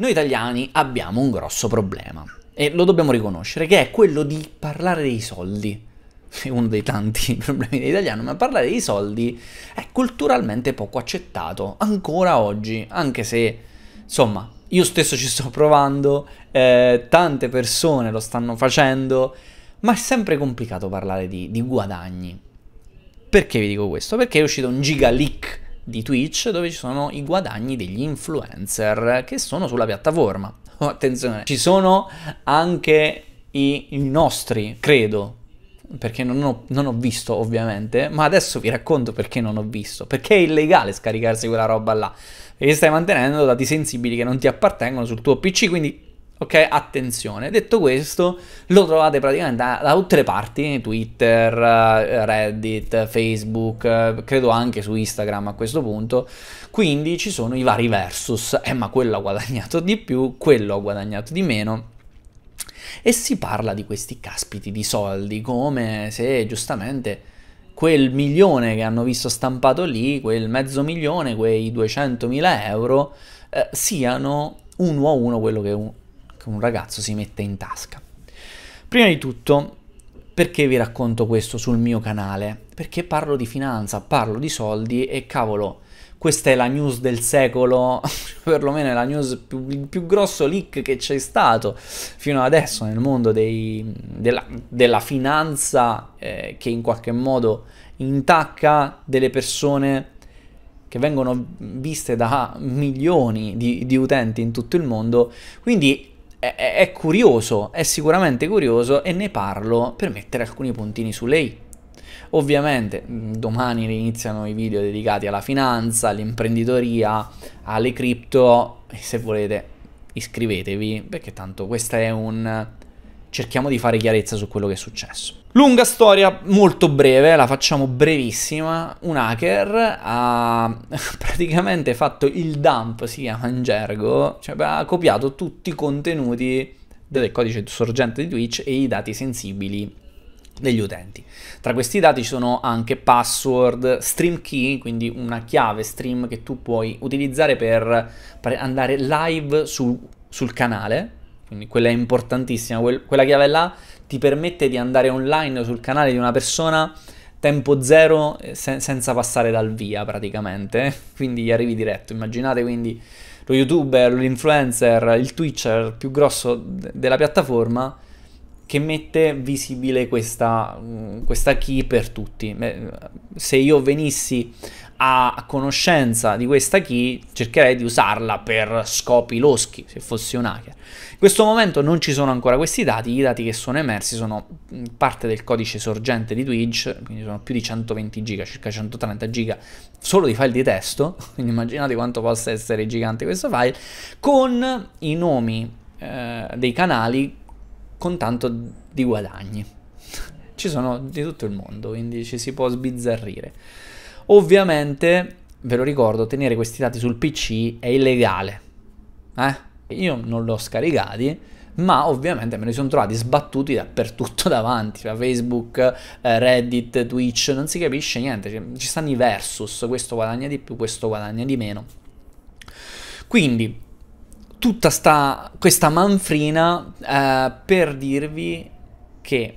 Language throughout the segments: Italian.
Noi italiani abbiamo un grosso problema e lo dobbiamo riconoscere, che è quello di parlare dei soldi. È uno dei tanti problemi dell'italiano, ma parlare dei soldi è culturalmente poco accettato, ancora oggi, anche se, insomma, io stesso ci sto provando, eh, tante persone lo stanno facendo, ma è sempre complicato parlare di, di guadagni. Perché vi dico questo? Perché è uscito un giga leak di Twitch dove ci sono i guadagni degli influencer che sono sulla piattaforma. Oh, attenzione, ci sono anche i, i nostri, credo, perché non ho, non ho, visto ovviamente, ma adesso vi racconto perché non ho visto, perché è illegale scaricarsi quella roba là, perché stai mantenendo dati sensibili che non ti appartengono sul tuo PC, quindi Ok, attenzione. Detto questo, lo trovate praticamente da, da tutte le parti, Twitter, eh, Reddit, Facebook, eh, credo anche su Instagram a questo punto. Quindi ci sono i vari versus, eh ma quello ha guadagnato di più, quello ha guadagnato di meno e si parla di questi caspiti di soldi, come se giustamente quel milione che hanno visto stampato lì, quel mezzo milione, quei 200.000 euro, eh, siano uno a uno quello che Un- che un ragazzo si mette in tasca. Prima di tutto, perché vi racconto questo sul mio canale? Perché parlo di finanza, parlo di soldi e cavolo, questa è la news del secolo, perlomeno è la news più, il più grosso leak che c'è stato fino ad adesso nel mondo dei, della, della, finanza eh, che in qualche modo intacca delle persone che vengono viste da milioni di, di utenti in tutto il mondo. Quindi è, è curioso, è sicuramente curioso e ne parlo per mettere alcuni puntini su lei. Ovviamente mm, domani iniziano i video dedicati alla finanza, all'imprenditoria, alle cripto e se volete iscrivetevi perché tanto questa è un cerchiamo di fare chiarezza su quello che è successo. Lunga storia, molto breve, la facciamo brevissima. Un hacker ha praticamente fatto il dump, si chiama in gergo, cioè ha copiato tutti i contenuti del codice sorgente di Twitch e i dati sensibili degli utenti. Tra questi dati ci sono anche password, stream key, quindi una chiave stream che tu puoi utilizzare per andare live su, sul canale, quindi quella è importantissima, quella chiave là ti permette di andare online sul canale di una persona tempo zero eh, sen- senza passare dal via praticamente, quindi gli arrivi diretto. Immaginate quindi lo youtuber, l'influencer, il twitcher più grosso de- della piattaforma che mette visibile questa, mm, questa key per tutti. Se io venissi a conoscenza di questa key cercherei di usarla per scopi loschi, se fossi un hacker. In questo momento non ci sono ancora questi dati, i dati che sono emersi sono mm, parte del codice sorgente di Twitch, quindi sono più di 120 giga, circa 130 giga solo di file di testo, quindi immaginate quanto possa essere gigante questo file, con i nomi eh, dei canali con tanto di guadagni. ci sono di tutto il mondo, quindi ci si può sbizzarrire. Ovviamente, ve lo ricordo, tenere questi dati sul PC è illegale. Eh? Io non l'ho scaricati, ma ovviamente me li sono trovati sbattuti dappertutto davanti, da cioè Facebook, eh, Reddit, Twitch, non si capisce niente, cioè, ci stanno i versus, questo guadagna di più, questo guadagna di meno. Quindi, tutta sta, questa manfrina eh, per dirvi che,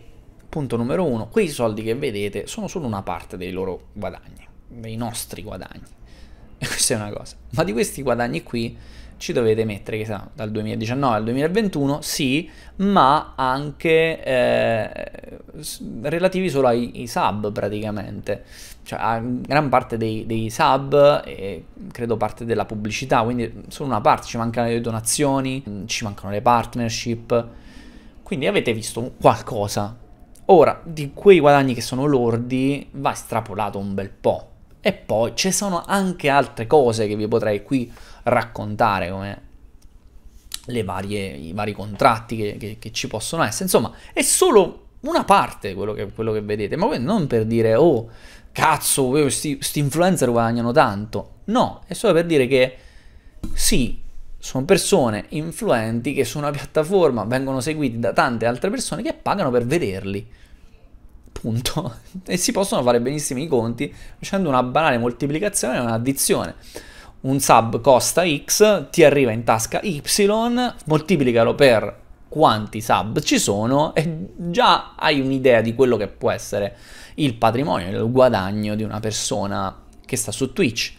punto numero uno, quei soldi che vedete sono solo una parte dei loro guadagni i nostri guadagni. E questa è una cosa. Ma di questi guadagni qui ci dovete mettere, che sa, dal 2019 al 2021, sì, ma anche eh, relativi solo ai, ai, sub praticamente, cioè a gran parte dei, dei, sub e credo parte della pubblicità, quindi solo una parte, ci mancano le donazioni, ci mancano le partnership, quindi avete visto qualcosa. Ora, di quei guadagni che sono lordi va estrapolato un bel po' E poi ci sono anche altre cose che vi potrei qui raccontare, come varie, i vari contratti che, che, che, ci possono essere. Insomma, è solo una parte quello che, quello che vedete, ma non per dire, oh, cazzo, questi eh, influencer guadagnano tanto. No, è solo per dire che sì, sono persone influenti che su una piattaforma vengono seguiti da tante altre persone che pagano per vederli punto. E si possono fare benissimo i conti facendo una banale moltiplicazione e un'addizione. Un sub costa X, ti arriva in tasca Y, moltiplicalo per quanti sub ci sono e già hai un'idea di quello che può essere il patrimonio, il guadagno di una persona che sta su Twitch.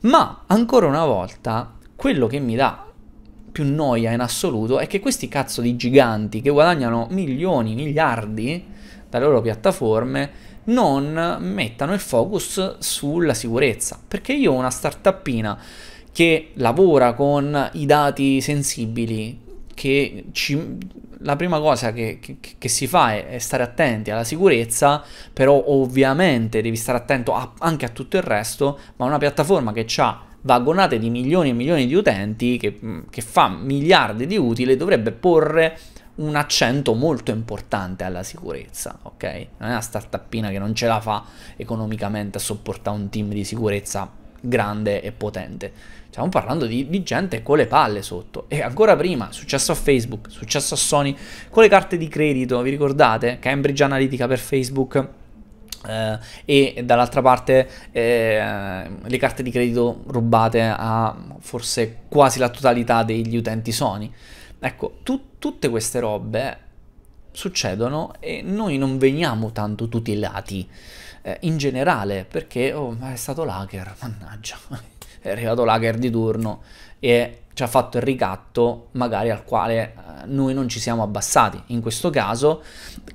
Ma ancora una volta, quello che mi dà più noia in assoluto è che questi cazzo di giganti che guadagnano milioni, miliardi, dalle loro piattaforme non mettano il focus sulla sicurezza. Perché io ho una startupina che lavora con i dati sensibili, che ci, la prima cosa che, che, che si fa è, è, stare attenti alla sicurezza, però ovviamente devi stare attento a, anche a tutto il resto, ma una piattaforma che ha vagonate di milioni e milioni di utenti, che, che fa miliardi di utile, dovrebbe porre un accento molto importante alla sicurezza, ok? Non è una startupina che non ce la fa economicamente a sopportare un team di sicurezza grande e potente. Stiamo parlando di, di gente con le palle sotto. E ancora prima, successo a Facebook, successo a Sony, con le carte di credito, vi ricordate? Cambridge Analytica per Facebook. Uh, e dall'altra parte eh, le carte di credito rubate a forse quasi la totalità degli utenti Sony. Ecco, tu, tutte queste robe succedono e noi non veniamo tanto tutelati eh, in generale perché oh, ma è stato l'hacker, mannaggia, è arrivato l'hacker di turno e ci ha fatto il ricatto magari al quale eh, noi non ci siamo abbassati. In questo caso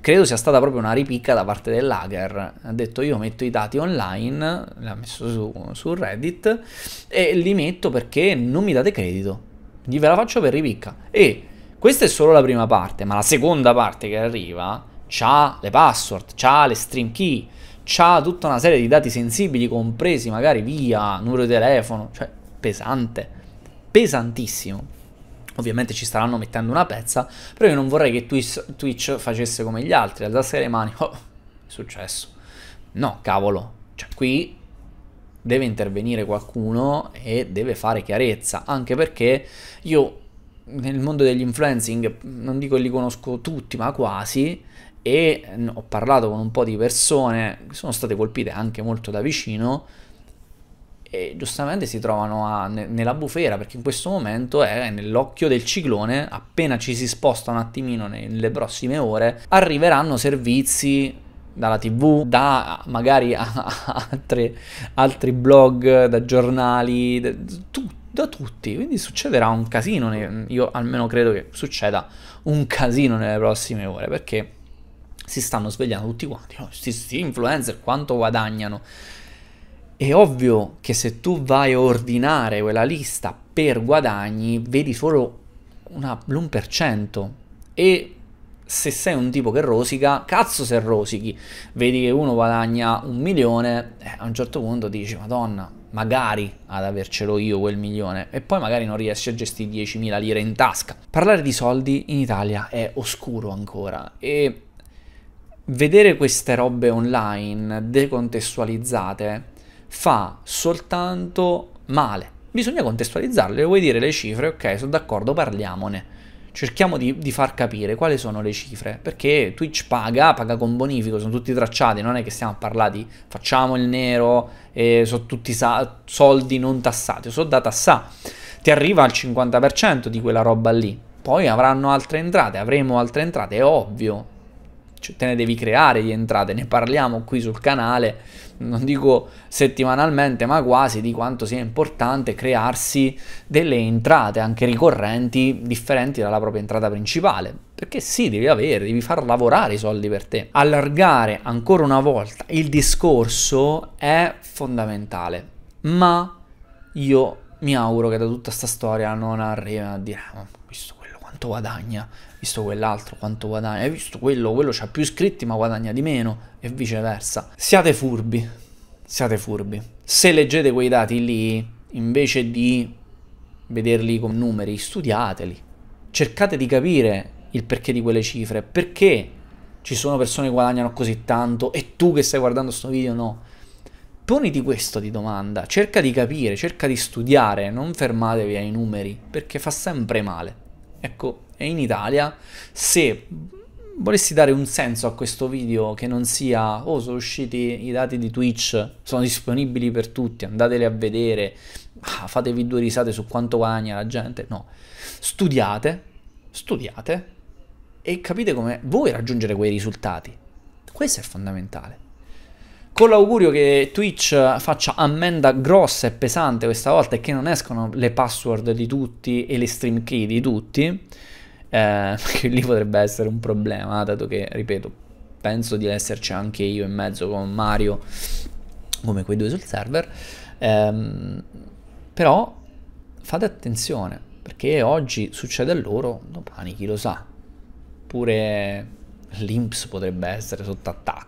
credo sia stata proprio una ripicca da parte dell'hacker. Ha detto io metto i dati online, l'ha messo su, su Reddit e li metto perché non mi date credito gli ve la faccio per ripicca. E questa è solo la prima parte, ma la seconda parte che arriva c'ha le password, c'ha le stream key, c'ha tutta una serie di dati sensibili, compresi magari via, numero di telefono, cioè pesante, pesantissimo. Ovviamente ci staranno mettendo una pezza, però io non vorrei che Twitch, Twitch facesse come gli altri, alzasse le mani, oh, è successo. No, cavolo, cioè qui deve intervenire qualcuno e deve fare chiarezza, anche perché io nel mondo degli influencing non dico che li conosco tutti, ma quasi e mm, ho parlato con un po' di persone che sono state colpite anche molto da vicino e giustamente si trovano a, ne, nella bufera perché in questo momento è nell'occhio del ciclone appena ci si sposta un attimino nelle prossime ore arriveranno servizi dalla tv, da magari altre, altri blog, da giornali, da, tu, da, tutti. Quindi succederà un casino, io almeno credo che succeda un casino nelle prossime ore, perché si stanno svegliando tutti quanti, questi oh, influencer quanto guadagnano. È ovvio che se tu vai a ordinare quella lista per guadagni, vedi solo l'1% e se sei un tipo che rosica, cazzo se rosichi, vedi che uno guadagna un milione, eh, a un certo punto dici, madonna, magari ad avercelo io quel milione e poi magari non riesci a gestire 10.000 lire in tasca. Parlare di soldi in Italia è oscuro ancora e vedere queste robe online decontestualizzate fa soltanto male. Bisogna contestualizzarle, vuoi dire le cifre, ok, sono d'accordo, parliamone cerchiamo di, di, far capire quali sono le cifre, perché Twitch paga, paga con bonifico, sono tutti tracciati, non è che stiamo a parlare di facciamo il nero, eh, sono tutti soldi non tassati, sono da tassare, ti arriva al 50% di quella roba lì, poi avranno altre entrate, avremo altre entrate, è ovvio, cioè, te ne devi creare di entrate, ne parliamo qui sul canale, non dico settimanalmente, ma quasi di quanto sia importante crearsi delle entrate anche ricorrenti differenti dalla propria entrata principale, perché sì, devi avere, devi far lavorare i soldi per te. Allargare ancora una volta il discorso è fondamentale, ma io mi auguro che da tutta questa storia non arrivi a dire ma ah, questo quello quanto guadagna, visto quell'altro quanto guadagna, hai visto quello, quello c'ha più iscritti ma guadagna di meno e viceversa. Siate furbi, siate furbi. Se leggete quei dati lì, invece di vederli con numeri, studiateli. Cercate di capire il perché di quelle cifre, perché ci sono persone che guadagnano così tanto e tu che stai guardando questo video no. Poniti questo di domanda, cerca di capire, cerca di studiare, non fermatevi ai numeri, perché fa sempre male. Ecco, in Italia, se volessi dare un senso a questo video che non sia oh sono usciti i dati di Twitch, sono disponibili per tutti, andateli a vedere, ah, fatevi due risate su quanto guadagna la gente, no, studiate, studiate e capite come voi raggiungere quei risultati. Questo è fondamentale con l'augurio che Twitch faccia ammenda grossa e pesante questa volta e che non escono le password di tutti e le stream key di tutti, eh, perché lì potrebbe essere un problema, dato che, ripeto, penso di esserci anche io in mezzo con Mario, come quei due sul server, eh, però fate attenzione, perché oggi succede a loro, domani chi lo sa, pure l'Inps potrebbe essere sotto attacco